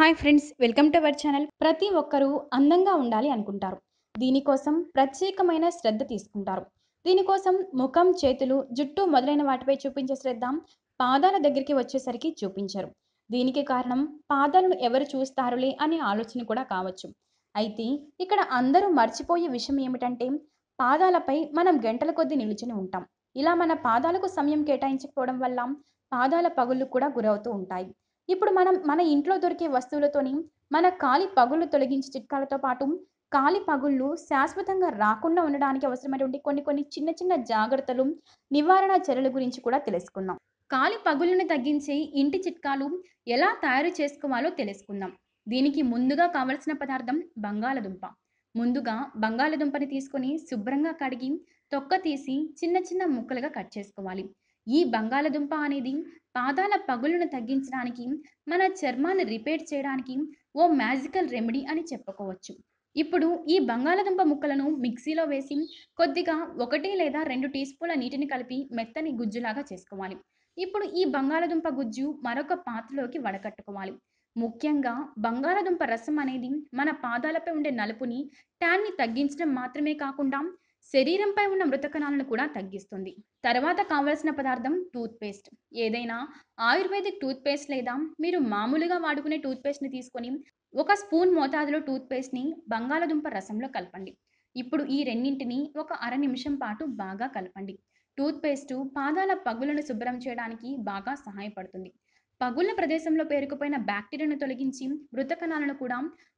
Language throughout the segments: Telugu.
hi friends welcome to our channel ప్రతి ఒక్కరూ అందంగా ఉండాలి అనుకుంటారు దీనికోసం ప్రత్యేకమైన శ్రద్ధ తీసుకుంటారు దీనికోసం ముఖం చేతులు జుట్టు మొదలైన వాటిపై చూపించే శ్రద్ధ పాదాల దగ్గరికి వచ్చేసరికి చూపించరు దీనికి కారణం పాదాలను ఎవరు చూస్తారులే అనే ఆలోచన కూడా కావచ్చు అయితే ఇక్కడ అందరూ మర్చిపోయే విషయం ఏమిటంటే పాదాలపై మనం గంటల కొద్దీ నిలుచుని ఉంటాం ఇలా మన పాదాలకు సమయం కేటాయించకపోవడం వల్ల పాదాల పగుళ్ళు కూడా గురవుతూ ఉంటాయి ఇప్పుడు మనం మన ఇంట్లో దొరికే వస్తువులతోని మన కాలి పగుళ్ళు తొలగించే చిట్కాలతో పాటు కాలి పగుళ్ళు శాశ్వతంగా రాకుండా ఉండడానికి అవసరమైనటువంటి కొన్ని కొన్ని చిన్న చిన్న జాగ్రత్తలు నివారణ చర్యల గురించి కూడా తెలుసుకుందాం కాలి పగుళ్ళను తగ్గించి ఇంటి చిట్కాలు ఎలా తయారు చేసుకోవాలో తెలుసుకుందాం దీనికి ముందుగా కావలసిన పదార్థం బంగాళదుంప ముందుగా బంగాళదుంపని తీసుకొని శుభ్రంగా కడిగి తొక్క తీసి చిన్న చిన్న ముక్కలుగా కట్ చేసుకోవాలి ఈ బంగాళదుంప అనేది పాదాల పగులను తగ్గించడానికి మన చర్మాన్ని రిపేర్ చేయడానికి ఓ మ్యాజికల్ రెమెడీ అని చెప్పుకోవచ్చు ఇప్పుడు ఈ బంగాళదుంప ముక్కలను మిక్సీలో వేసి కొద్దిగా ఒకటి లేదా రెండు టీ స్పూన్ల నీటిని కలిపి మెత్తని గుజ్జులాగా చేసుకోవాలి ఇప్పుడు ఈ బంగాళదుంప గుజ్జు మరొక పాత్రలోకి వడకట్టుకోవాలి ముఖ్యంగా బంగాళదుంప రసం అనేది మన పాదాలపై ఉండే నలుపుని ట్యాన్ని తగ్గించడం మాత్రమే కాకుండా శరీరంపై ఉన్న మృతకణాలను కూడా తగ్గిస్తుంది తర్వాత కావలసిన పదార్థం టూత్పేస్ట్ ఏదైనా ఆయుర్వేదిక్ టూత్పేస్ట్ లేదా మీరు మామూలుగా వాడుకునే టూత్పేస్ట్ని తీసుకొని ఒక స్పూన్ మోతాదులో టూత్పేస్ట్ని బంగాళదుంప రసంలో కలపండి ఇప్పుడు ఈ రెండింటిని ఒక అర నిమిషం పాటు బాగా కలపండి టూత్పేస్టు పాదాల పగులను శుభ్రం చేయడానికి బాగా సహాయపడుతుంది పగుళ్ళ ప్రదేశంలో పేరుకుపోయిన బ్యాక్టీరియాను తొలగించి మృత కణాలను కూడా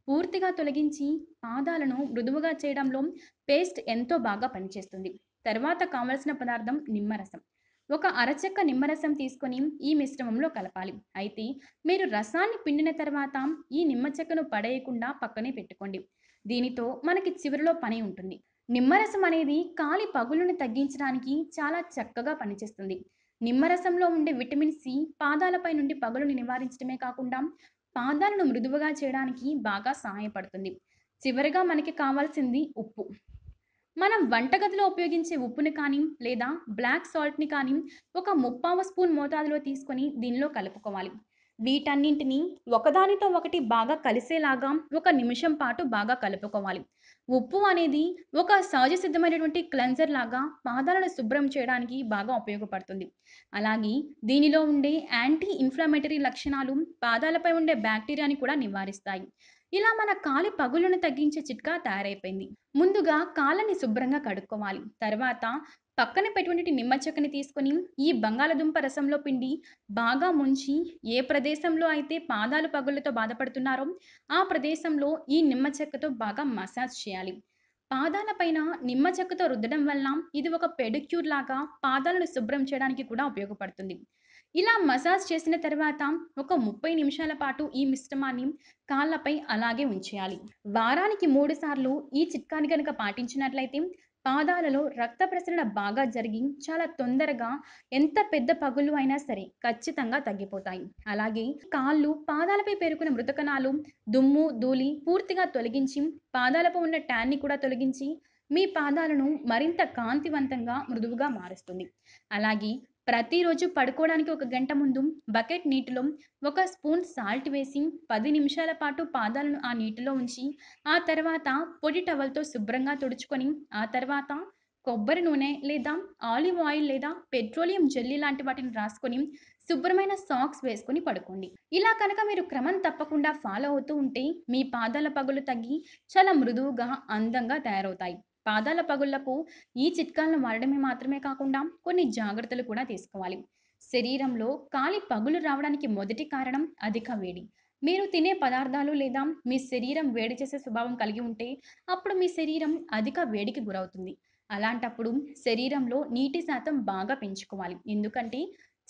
పూర్తిగా తొలగించి పాదాలను మృదువుగా చేయడంలో పేస్ట్ ఎంతో బాగా పనిచేస్తుంది తర్వాత కావలసిన పదార్థం నిమ్మరసం ఒక అరచెక్క నిమ్మరసం తీసుకొని ఈ మిశ్రమంలో కలపాలి అయితే మీరు రసాన్ని పిండిన తర్వాత ఈ నిమ్మ చెక్కను పడేయకుండా పక్కనే పెట్టుకోండి దీనితో మనకి చివరిలో పని ఉంటుంది నిమ్మరసం అనేది కాలి పగులను తగ్గించడానికి చాలా చక్కగా పనిచేస్తుంది నిమ్మరసంలో ఉండే విటమిన్ సి పాదాలపై నుండి పగలుని నివారించడమే కాకుండా పాదాలను మృదువుగా చేయడానికి బాగా సహాయపడుతుంది చివరిగా మనకి కావాల్సింది ఉప్పు మనం వంటగదిలో ఉపయోగించే ఉప్పుని కానీ లేదా బ్లాక్ సాల్ట్ని కానీ ఒక ముప్పావ స్పూన్ మోతాదులో తీసుకొని దీనిలో కలుపుకోవాలి వీటన్నింటినీ ఒకదానితో ఒకటి బాగా కలిసేలాగా ఒక నిమిషం పాటు బాగా కలుపుకోవాలి ఉప్పు అనేది ఒక సహజ సిద్ధమైనటువంటి క్లెన్జర్ లాగా పాదాలను శుభ్రం చేయడానికి బాగా ఉపయోగపడుతుంది అలాగే దీనిలో ఉండే యాంటీ ఇన్ఫ్లమేటరీ లక్షణాలు పాదాలపై ఉండే బ్యాక్టీరియాని కూడా నివారిస్తాయి ఇలా మన కాలి పగులను తగ్గించే చిట్కా తయారైపోయింది ముందుగా కాళ్ళని శుభ్రంగా కడుక్కోవాలి తర్వాత పక్కన పెట్టుకున్నటువంటి నిమ్మ చెక్కని తీసుకొని ఈ బంగాళదుంప రసంలో పిండి బాగా ముంచి ఏ ప్రదేశంలో అయితే పాదాలు పగులతో బాధపడుతున్నారో ఆ ప్రదేశంలో ఈ నిమ్మ చెక్కతో బాగా మసాజ్ చేయాలి పాదాల పైన నిమ్మ చెక్కతో రుద్దడం వల్ల ఇది ఒక పెడిక్యూర్ లాగా పాదాలను శుభ్రం చేయడానికి కూడా ఉపయోగపడుతుంది ఇలా మసాజ్ చేసిన తర్వాత ఒక ముప్పై నిమిషాల పాటు ఈ మిశ్రమాన్ని కాళ్ళపై అలాగే ఉంచేయాలి వారానికి మూడు సార్లు ఈ చిట్కాని కనుక పాటించినట్లయితే పాదాలలో రక్త ప్రసరణ బాగా జరిగి చాలా తొందరగా ఎంత పెద్ద పగులు అయినా సరే ఖచ్చితంగా తగ్గిపోతాయి అలాగే కాళ్ళు పాదాలపై పేరుకున్న మృతకణాలు దుమ్ము ధూళి పూర్తిగా తొలగించి పాదాలపై ఉన్న ట్యాన్ని కూడా తొలగించి మీ పాదాలను మరింత కాంతివంతంగా మృదువుగా మారుస్తుంది అలాగే ప్రతిరోజు పడుకోవడానికి ఒక గంట ముందు బకెట్ నీటిలో ఒక స్పూన్ సాల్ట్ వేసి పది నిమిషాల పాటు పాదాలను ఆ నీటిలో ఉంచి ఆ తర్వాత పొడి టవల్తో శుభ్రంగా తుడుచుకొని ఆ తర్వాత కొబ్బరి నూనె లేదా ఆలివ్ ఆయిల్ లేదా పెట్రోలియం జెల్లీ లాంటి వాటిని రాసుకొని శుభ్రమైన సాక్స్ వేసుకొని పడుకోండి ఇలా కనుక మీరు క్రమం తప్పకుండా ఫాలో అవుతూ ఉంటే మీ పాదాల పగులు తగ్గి చాలా మృదువుగా అందంగా తయారవుతాయి పాదాల పగుళ్లకు ఈ చిట్కాలను వాడడమే మాత్రమే కాకుండా కొన్ని జాగ్రత్తలు కూడా తీసుకోవాలి శరీరంలో కాలి పగులు రావడానికి మొదటి కారణం అధిక వేడి మీరు తినే పదార్థాలు లేదా మీ శరీరం వేడి చేసే స్వభావం కలిగి ఉంటే అప్పుడు మీ శరీరం అధిక వేడికి గురవుతుంది అలాంటప్పుడు శరీరంలో నీటి శాతం బాగా పెంచుకోవాలి ఎందుకంటే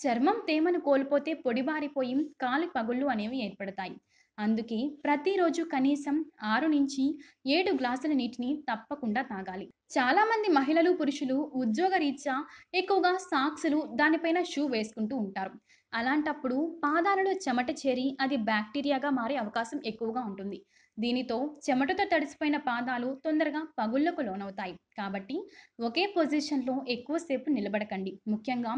చర్మం తేమను కోల్పోతే పొడిబారిపోయి కాలి పగుళ్ళు అనేవి ఏర్పడతాయి అందుకే ప్రతిరోజు కనీసం ఆరు నుంచి ఏడు గ్లాసుల నీటిని తప్పకుండా తాగాలి చాలామంది మహిళలు పురుషులు ఉద్యోగరీత్యా ఎక్కువగా సాక్సులు దానిపైన షూ వేసుకుంటూ ఉంటారు అలాంటప్పుడు పాదాలలో చెమట చేరి అది బ్యాక్టీరియాగా మారే అవకాశం ఎక్కువగా ఉంటుంది దీనితో చెమటతో తడిసిపోయిన పాదాలు తొందరగా పగుళ్లకు లోనవుతాయి కాబట్టి ఒకే పొజిషన్లో ఎక్కువసేపు నిలబడకండి ముఖ్యంగా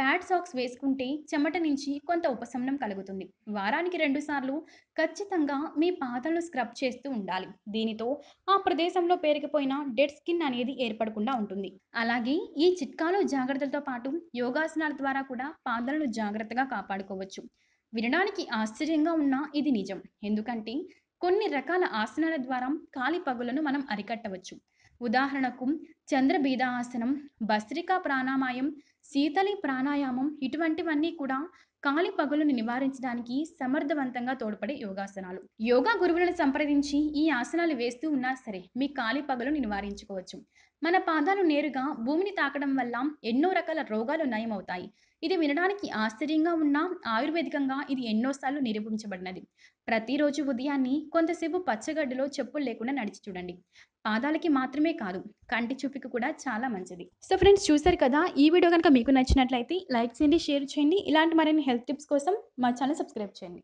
ప్యాడ్ సాక్స్ వేసుకుంటే చెమట నుంచి కొంత ఉపశమనం కలుగుతుంది వారానికి రెండుసార్లు ఖచ్చితంగా మీ పాదాలను స్క్రబ్ చేస్తూ ఉండాలి దీనితో ఆ ప్రదేశంలో పేరుకుపోయిన డెడ్ స్కిన్ అనేది ఏర్పడకుండా ఉంటుంది అలాగే ఈ చిట్కాలు జాగ్రత్తలతో పాటు యోగాసనాల ద్వారా కూడా పాదాలను జాగ్రత్తగా కాపాడుకోవచ్చు వినడానికి ఆశ్చర్యంగా ఉన్నా ఇది నిజం ఎందుకంటే కొన్ని రకాల ఆసనాల ద్వారా కాలి పగులను మనం అరికట్టవచ్చు ఉదాహరణకు చంద్రబీద ఆసనం భస్త్రికా ప్రాణామాయం శీతలి ప్రాణాయామం ఇటువంటివన్నీ కూడా కాలి పగులను నివారించడానికి సమర్థవంతంగా తోడ్పడే యోగాసనాలు యోగా గురువులను సంప్రదించి ఈ ఆసనాలు వేస్తూ ఉన్నా సరే మీ కాలి పగులను నివారించుకోవచ్చు మన పాదాలు నేరుగా భూమిని తాకడం వల్ల ఎన్నో రకాల రోగాలు నయమవుతాయి ఇది వినడానికి ఆశ్చర్యంగా ఉన్నా ఆయుర్వేదికంగా ఇది ఎన్నోసార్లు నిరూపించబడినది ప్రతిరోజు ఉదయాన్నే కొంతసేపు పచ్చగడ్డిలో చెప్పులు లేకుండా నడిచి చూడండి పాదాలకి మాత్రమే కాదు కంటి చూపికి కూడా చాలా మంచిది సో ఫ్రెండ్స్ చూసారు కదా ఈ వీడియో కనుక మీకు నచ్చినట్లయితే లైక్ చేయండి షేర్ చేయండి ఇలాంటి మరిన్ని హెల్త్ టిప్స్ కోసం మా ఛానల్ సబ్స్క్రైబ్ చేయండి